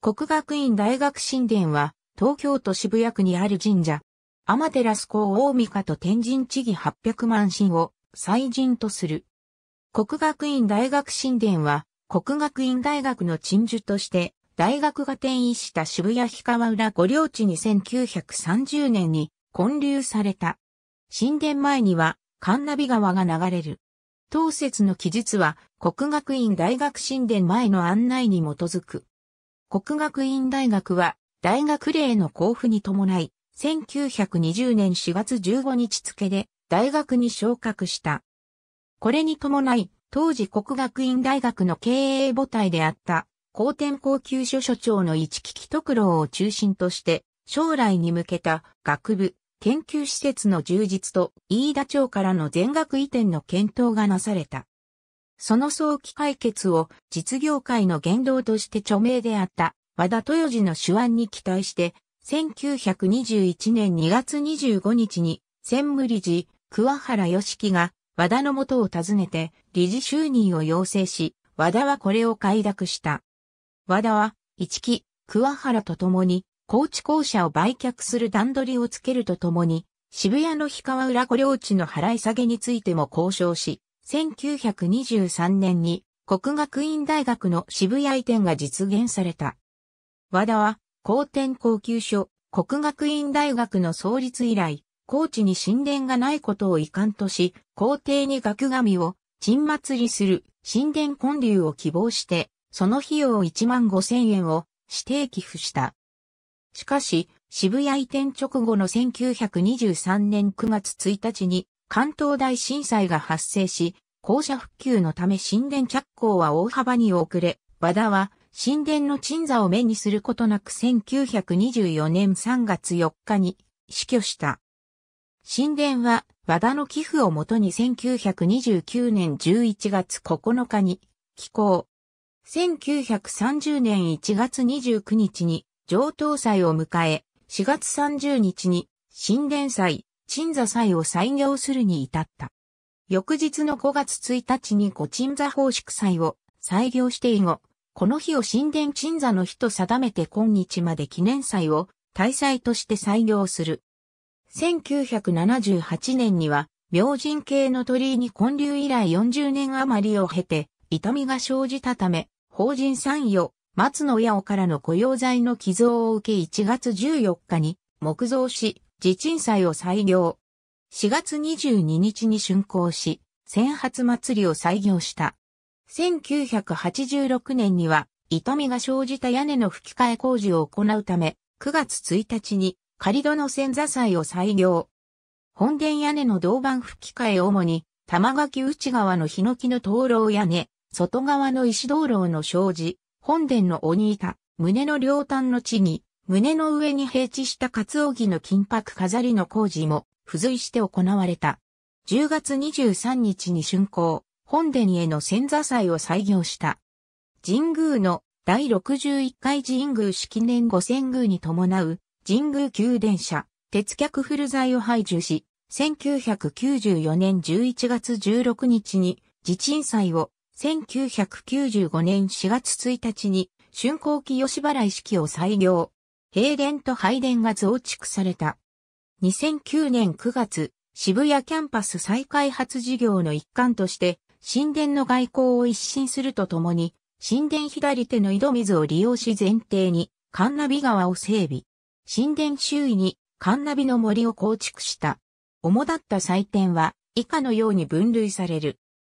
国学院大学神殿は、東京都渋谷区にある神社。天照公大御と天神地義800万神を祭神とする。国学院大学神殿は、国学院大学の鎮守として、大学が転移した渋谷氷川浦五領地に1930年に建立された。神殿前には、神奈美川が流れる。当節の記述は、国学院大学神殿前の案内に基づく。国学院大学は、大学令の交付に伴い、1920年4月15日付で大学に昇格した。これに伴い、当時国学院大学の経営母体であった、高天高級所所長の一木木徳郎を中心として、将来に向けた学部、研究施設の充実と、飯田町からの全学移転の検討がなされた。その早期解決を実業界の言動として著名であった和田豊二の手腕に期待して、1921年2月25日に専務理事桑原良樹が和田の元を訪ねて理事就任を要請し、和田はこれを快諾した。和田は、一木、桑原と共に、高知校舎を売却する段取りをつけるとともに、渋谷の氷川浦子領地の払い下げについても交渉し、1923年に国学院大学の渋谷移転が実現された。和田は、高天高級所、国学院大学の創立以来、高知に神殿がないことを遺憾とし、皇帝に学神を鎮祭りする神殿建立を希望して、その費用1万5千円を指定寄付した。しかし、渋谷移転直後の1923年9月1日に関東大震災が発生し、校舎復旧のため神殿着工は大幅に遅れ、和田は神殿の鎮座を目にすることなく1924年3月4日に死去した。神殿は和田の寄付をもとに1929年11月9日に寄港。1930年1月29日に上等祭を迎え、4月30日に神殿祭、鎮座祭を採用するに至った。翌日の5月1日に御鎮座奉祝祭を採用して以後、この日を神殿鎮座の日と定めて今日まで記念祭を大祭として採用する。1978年には、明神系の鳥居に建立以来40年余りを経て、痛みが生じたため、法人参与、松野八尾からの雇用罪の寄贈を受け1月14日に木造し、地鎮祭を採用。4月22日に竣工し、千発祭りを採用した。1986年には、痛みが生じた屋根の吹き替え工事を行うため、9月1日に仮戸の千座祭を採用。本殿屋根の銅板吹き替え主に、玉垣内側のヒノキの灯籠屋根、外側の石灯籠の障子、本殿の鬼板、胸の両端の地に、胸の上に平地したツオギの金箔飾りの工事も付随して行われた。10月23日に竣工、本殿への千座祭を採用した。神宮の第61回神宮式年五千宮に伴う神宮宮殿社、鉄脚フル材を排除し、1994年11月16日に地鎮祭を、1995年4月1日に竣工期吉払い式を採用。平殿と拝殿が増築された。2009年9月、渋谷キャンパス再開発事業の一環として、神殿の外交を一新するとともに、神殿左手の井戸水を利用し前提に、カンナビ川を整備。神殿周囲にカンナビの森を構築した。主だった祭典は以下のように分類される。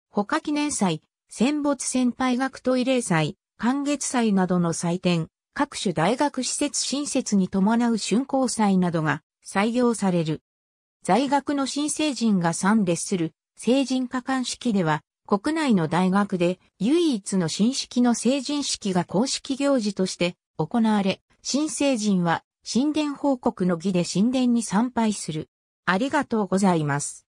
他記念祭、戦没戦敗学徒慰霊祭、寒月祭などの祭典、各種大学施設新設に伴う春光祭などが採用される。在学の新成人が参列する成人加冠式では、国内の大学で唯一の新式の成人式が公式行事として行われ、新成人は神殿報告の儀で神殿に参拝する。ありがとうございます。